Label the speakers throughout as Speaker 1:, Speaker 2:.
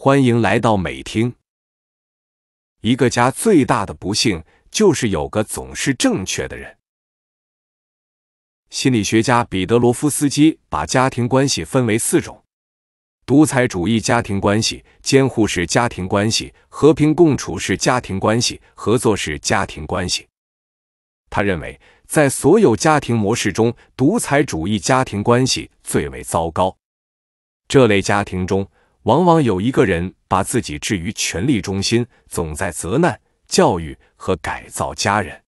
Speaker 1: 欢迎来到美听。一个家最大的不幸就是有个总是正确的人。心理学家彼得罗夫斯基把家庭关系分为四种：独裁主义家庭关系、监护式家庭关系、和平共处式家庭关系、合作式家庭关系。他认为，在所有家庭模式中，独裁主义家庭关系最为糟糕。这类家庭中，往往有一个人把自己置于权力中心，总在责难、教育和改造家人，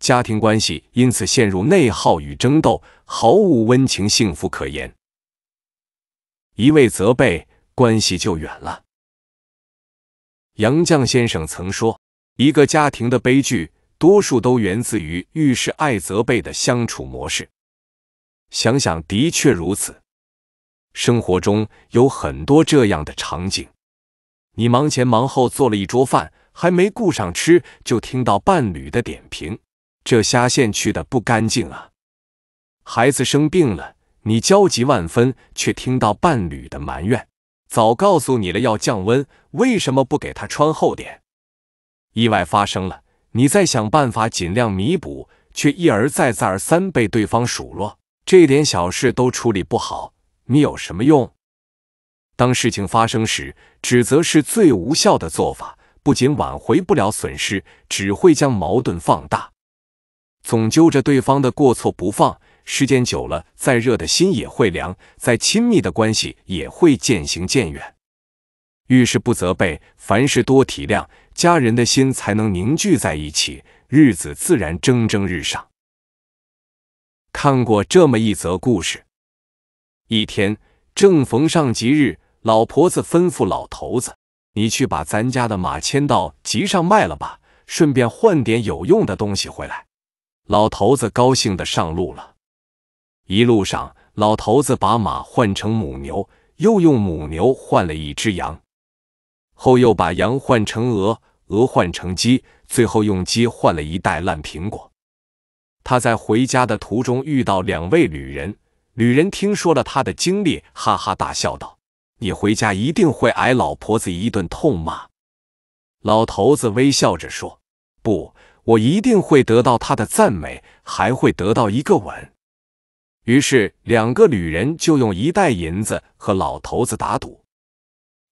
Speaker 1: 家庭关系因此陷入内耗与争斗，毫无温情、幸福可言。一味责备，关系就远了。杨绛先生曾说：“一个家庭的悲剧，多数都源自于遇事爱责备的相处模式。”想想，的确如此。生活中有很多这样的场景：你忙前忙后做了一桌饭，还没顾上吃，就听到伴侣的点评，这虾线去的不干净啊；孩子生病了，你焦急万分，却听到伴侣的埋怨，早告诉你了要降温，为什么不给他穿厚点？意外发生了，你在想办法尽量弥补，却一而再、再而三被对方数落，这点小事都处理不好。你有什么用？当事情发生时，指责是最无效的做法，不仅挽回不了损失，只会将矛盾放大。总揪着对方的过错不放，时间久了，再热的心也会凉，再亲密的关系也会渐行渐远。遇事不责备，凡事多体谅，家人的心才能凝聚在一起，日子自然蒸蒸日上。看过这么一则故事。一天正逢上吉日，老婆子吩咐老头子：“你去把咱家的马牵到集上卖了吧，顺便换点有用的东西回来。”老头子高兴的上路了。一路上，老头子把马换成母牛，又用母牛换了一只羊，后又把羊换成鹅，鹅换成鸡，最后用鸡换了一袋烂苹果。他在回家的途中遇到两位旅人。女人听说了他的经历，哈哈大笑道：“你回家一定会挨老婆子一顿痛骂。”老头子微笑着说：“不，我一定会得到她的赞美，还会得到一个吻。”于是，两个旅人就用一袋银子和老头子打赌。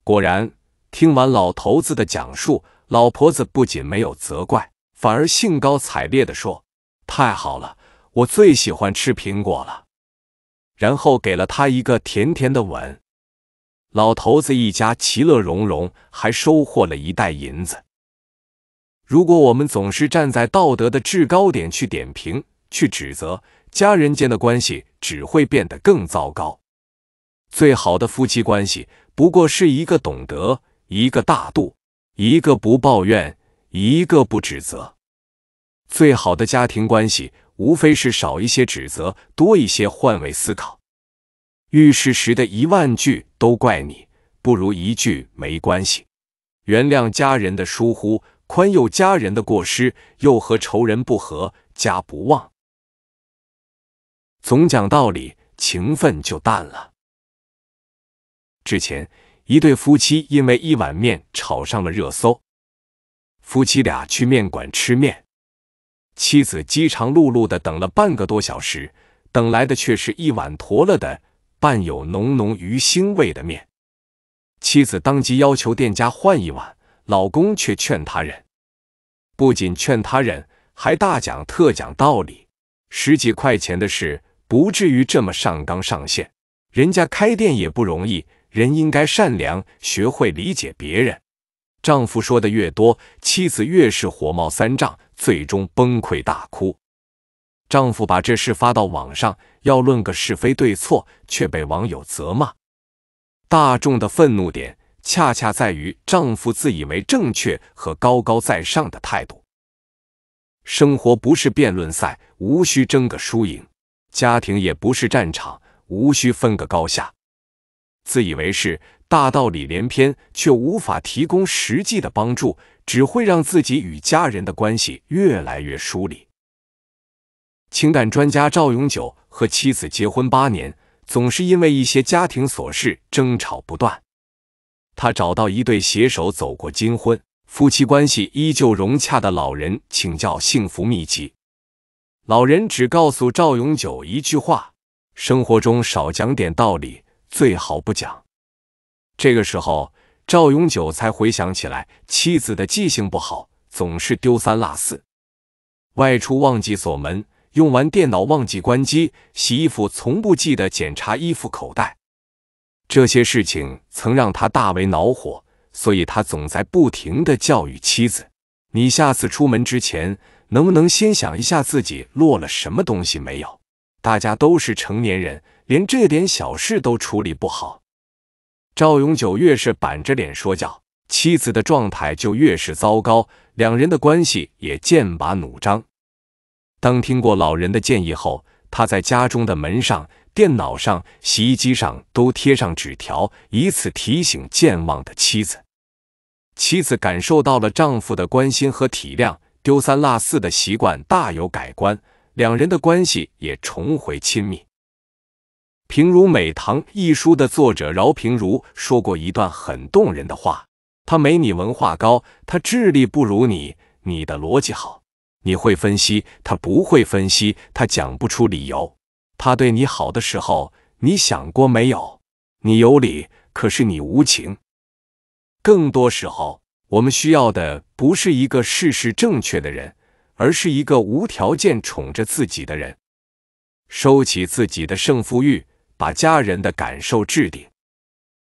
Speaker 1: 果然，听完老头子的讲述，老婆子不仅没有责怪，反而兴高采烈的说：“太好了，我最喜欢吃苹果了。”然后给了他一个甜甜的吻。老头子一家其乐融融，还收获了一袋银子。如果我们总是站在道德的制高点去点评、去指责，家人间的关系只会变得更糟糕。最好的夫妻关系，不过是一个懂得，一个大度，一个不抱怨，一个不指责。最好的家庭关系。无非是少一些指责，多一些换位思考。遇事时的一万句“都怪你”，不如一句“没关系”。原谅家人的疏忽，宽宥家人的过失，又和仇人不和，家不旺。总讲道理，情分就淡了。之前，一对夫妻因为一碗面吵上了热搜。夫妻俩去面馆吃面。妻子饥肠辘辘的等了半个多小时，等来的却是一碗坨了的、伴有浓浓鱼腥味的面。妻子当即要求店家换一碗，老公却劝他忍，不仅劝他忍，还大讲特讲道理：十几块钱的事，不至于这么上纲上线。人家开店也不容易，人应该善良，学会理解别人。丈夫说的越多，妻子越是火冒三丈，最终崩溃大哭。丈夫把这事发到网上，要论个是非对错，却被网友责骂。大众的愤怒点恰恰在于丈夫自以为正确和高高在上的态度。生活不是辩论赛，无需争个输赢；家庭也不是战场，无需分个高下。自以为是。大道理连篇，却无法提供实际的帮助，只会让自己与家人的关系越来越疏离。情感专家赵永久和妻子结婚八年，总是因为一些家庭琐事争吵不断。他找到一对携手走过金婚、夫妻关系依旧融洽的老人请教幸福秘籍，老人只告诉赵永久一句话：生活中少讲点道理，最好不讲。这个时候，赵永久才回想起来，妻子的记性不好，总是丢三落四，外出忘记锁门，用完电脑忘记关机，洗衣服从不记得检查衣服口袋。这些事情曾让他大为恼火，所以他总在不停的教育妻子：“你下次出门之前，能不能先想一下自己落了什么东西没有？大家都是成年人，连这点小事都处理不好。”赵永久越是板着脸说教，妻子的状态就越是糟糕，两人的关系也剑拔弩张。当听过老人的建议后，他在家中的门上、电脑上、洗衣机上都贴上纸条，以此提醒健忘的妻子。妻子感受到了丈夫的关心和体谅，丢三落四的习惯大有改观，两人的关系也重回亲密。平如美堂一书的作者饶平如说过一段很动人的话：“他没你文化高，他智力不如你，你的逻辑好，你会分析，他不会分析，他讲不出理由。他对你好的时候，你想过没有？你有理，可是你无情。更多时候，我们需要的不是一个事事正确的人，而是一个无条件宠着自己的人。收起自己的胜负欲。”把家人的感受置顶，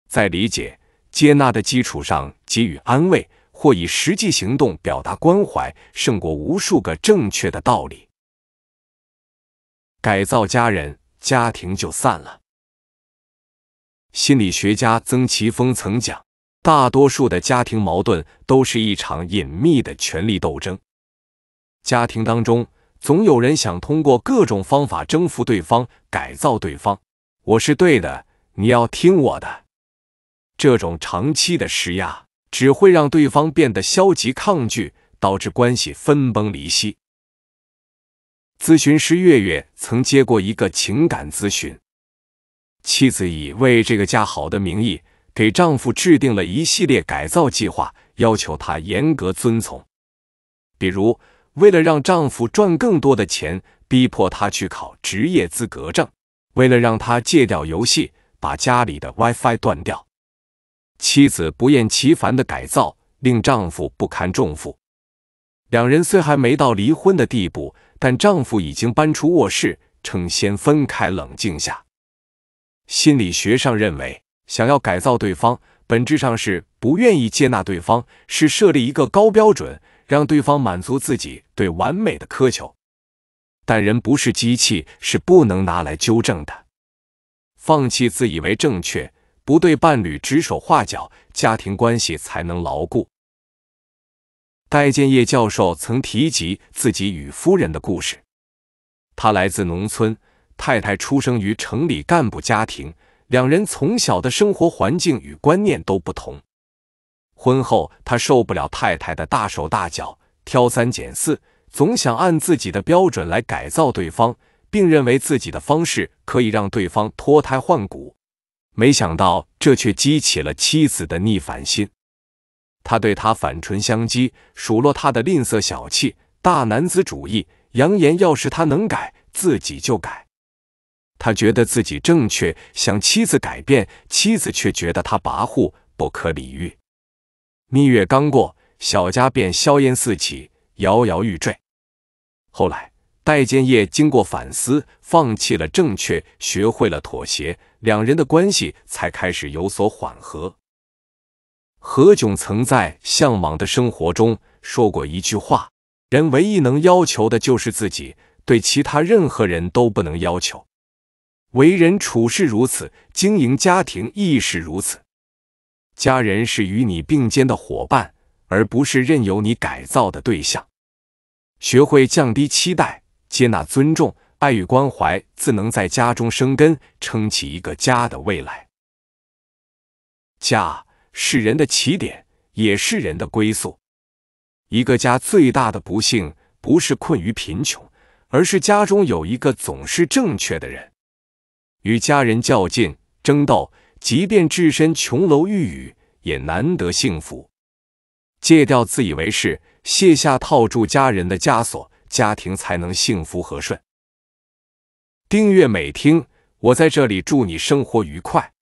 Speaker 1: 在理解接纳的基础上给予安慰，或以实际行动表达关怀，胜过无数个正确的道理。改造家人，家庭就散了。心理学家曾奇峰曾讲，大多数的家庭矛盾都是一场隐秘的权力斗争。家庭当中，总有人想通过各种方法征服对方，改造对方。我是对的，你要听我的。这种长期的施压只会让对方变得消极抗拒，导致关系分崩离析。咨询师月月曾接过一个情感咨询：妻子以为这个家好的名义，给丈夫制定了一系列改造计划，要求他严格遵从。比如，为了让丈夫赚更多的钱，逼迫他去考职业资格证。为了让他戒掉游戏，把家里的 WiFi 断掉，妻子不厌其烦的改造，令丈夫不堪重负。两人虽还没到离婚的地步，但丈夫已经搬出卧室，称先分开冷静下。心理学上认为，想要改造对方，本质上是不愿意接纳对方，是设立一个高标准，让对方满足自己对完美的苛求。但人不是机器，是不能拿来纠正的。放弃自以为正确，不对伴侣指手画脚，家庭关系才能牢固。戴建业教授曾提及自己与夫人的故事。他来自农村，太太出生于城里干部家庭，两人从小的生活环境与观念都不同。婚后，他受不了太太的大手大脚、挑三拣四。总想按自己的标准来改造对方，并认为自己的方式可以让对方脱胎换骨。没想到这却激起了妻子的逆反心，他对他反唇相讥，数落他的吝啬小气、大男子主义，扬言要是他能改，自己就改。他觉得自己正确，想妻子改变，妻子却觉得他跋扈不可理喻。蜜月刚过，小家便硝烟四起。摇摇欲坠。后来，戴建业经过反思，放弃了正确，学会了妥协，两人的关系才开始有所缓和。何炅曾在《向往的生活》中说过一句话：“人唯一能要求的就是自己，对其他任何人都不能要求。为人处事如此，经营家庭亦是如此。家人是与你并肩的伙伴。”而不是任由你改造的对象，学会降低期待，接纳、尊重、爱与关怀，自能在家中生根，撑起一个家的未来。家是人的起点，也是人的归宿。一个家最大的不幸，不是困于贫穷，而是家中有一个总是正确的人，与家人较劲、争斗，即便置身琼楼玉宇，也难得幸福。戒掉自以为是，卸下套住家人的枷锁，家庭才能幸福和顺。订阅美听，我在这里祝你生活愉快。